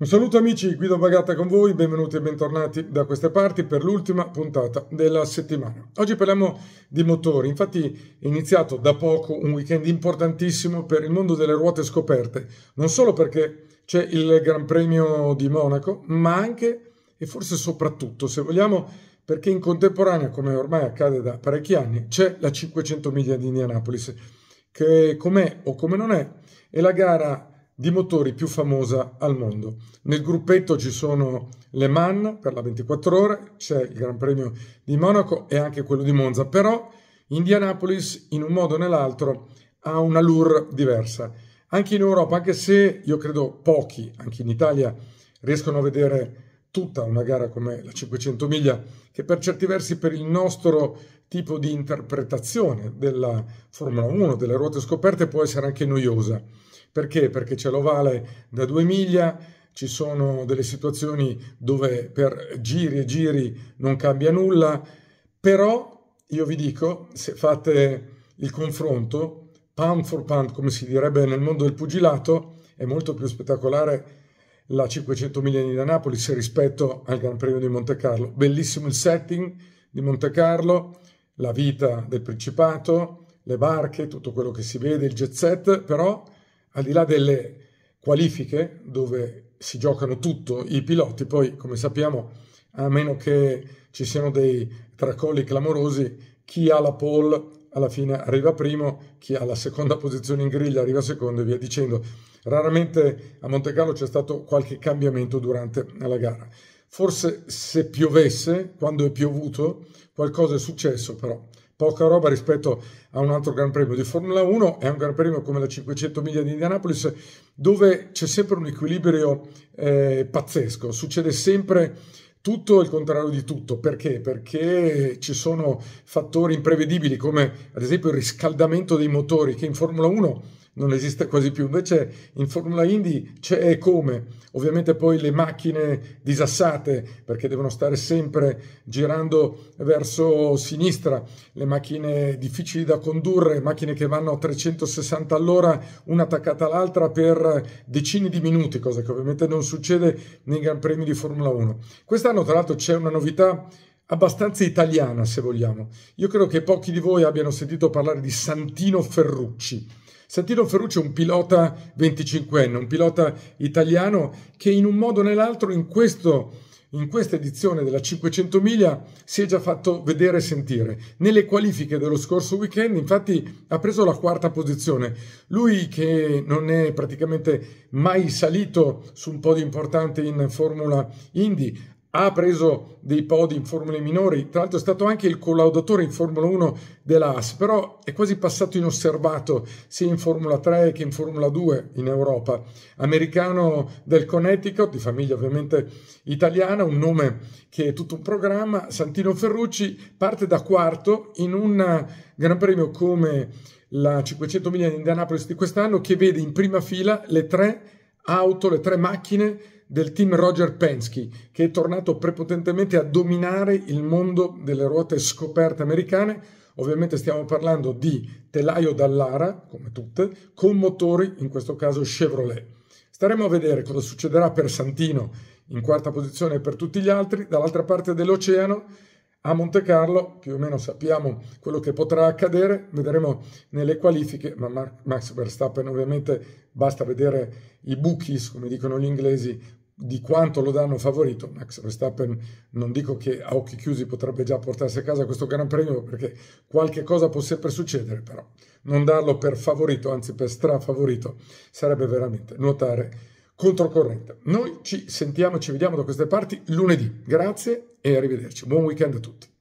Un saluto amici, Guido Bagata con voi, benvenuti e bentornati da queste parti per l'ultima puntata della settimana. Oggi parliamo di motori, infatti è iniziato da poco un weekend importantissimo per il mondo delle ruote scoperte, non solo perché c'è il Gran Premio di Monaco, ma anche e forse soprattutto, se vogliamo, perché in contemporanea, come ormai accade da parecchi anni, c'è la 500 miglia di Indianapolis, che com'è o come non è, è la gara di motori più famosa al mondo. Nel gruppetto ci sono Le Mans per la 24 ore, c'è il Gran Premio di Monaco e anche quello di Monza, però Indianapolis in un modo o nell'altro ha una lure diversa. Anche in Europa, anche se io credo pochi, anche in Italia, riescono a vedere tutta una gara come la 500 miglia, che per certi versi per il nostro tipo di interpretazione della Formula 1, delle ruote scoperte, può essere anche noiosa. Perché? Perché c'è l'ovale da 2 miglia, ci sono delle situazioni dove per giri e giri non cambia nulla, però io vi dico, se fate il confronto, pound for pound, come si direbbe nel mondo del pugilato, è molto più spettacolare la 500 miglia di Napoli se rispetto al Gran Premio di Monte Carlo. Bellissimo il setting di Monte Carlo, la vita del Principato, le barche, tutto quello che si vede, il jet set, però al di là delle qualifiche dove si giocano tutto i piloti, poi come sappiamo a meno che ci siano dei tracolli clamorosi, chi ha la pole alla fine arriva primo, chi ha la seconda posizione in griglia arriva secondo e via dicendo. Raramente a Monte Carlo c'è stato qualche cambiamento durante la gara. Forse se piovesse, quando è piovuto, qualcosa è successo, però poca roba rispetto a un altro Gran Premio di Formula 1 è un Gran Premio come la 500 miglia di Indianapolis dove c'è sempre un equilibrio eh, pazzesco, succede sempre tutto il contrario di tutto, perché? Perché ci sono fattori imprevedibili come ad esempio il riscaldamento dei motori che in Formula 1 non esiste quasi più. Invece in Formula Indy c'è e come. Ovviamente poi le macchine disassate, perché devono stare sempre girando verso sinistra, le macchine difficili da condurre, macchine che vanno a 360 all'ora, una attaccata all'altra per decine di minuti, cosa che ovviamente non succede nei Gran Premi di Formula 1. Quest'anno tra l'altro c'è una novità abbastanza italiana, se vogliamo. Io credo che pochi di voi abbiano sentito parlare di Santino Ferrucci Santino Ferruccio è un pilota 25enne, un pilota italiano che in un modo o nell'altro in, questo, in questa edizione della 500 miglia si è già fatto vedere e sentire. Nelle qualifiche dello scorso weekend infatti ha preso la quarta posizione. Lui che non è praticamente mai salito su un podio importante in Formula Indy ha preso dei podi in formule minori, tra l'altro è stato anche il collaudatore in Formula 1 della AS, però è quasi passato inosservato sia in Formula 3 che in Formula 2 in Europa. Americano del Connecticut, di famiglia ovviamente italiana, un nome che è tutto un programma, Santino Ferrucci parte da quarto in un Gran Premio come la 500 miglia di Indianapolis di quest'anno che vede in prima fila le tre auto, le tre macchine del team Roger Penske, che è tornato prepotentemente a dominare il mondo delle ruote scoperte americane. Ovviamente stiamo parlando di telaio Dallara, come tutte, con motori, in questo caso Chevrolet. Staremo a vedere cosa succederà per Santino in quarta posizione e per tutti gli altri. Dall'altra parte dell'oceano a Monte Carlo, più o meno sappiamo quello che potrà accadere, vedremo nelle qualifiche, ma Max Verstappen ovviamente basta vedere i bookies, come dicono gli inglesi, di quanto lo danno favorito. Max Verstappen non dico che a occhi chiusi potrebbe già portarsi a casa questo Gran Premio perché qualche cosa può sempre succedere, però non darlo per favorito, anzi per strafavorito, sarebbe veramente nuotare controcorrente. Noi ci sentiamo, ci vediamo da queste parti lunedì. Grazie e arrivederci. Buon weekend a tutti.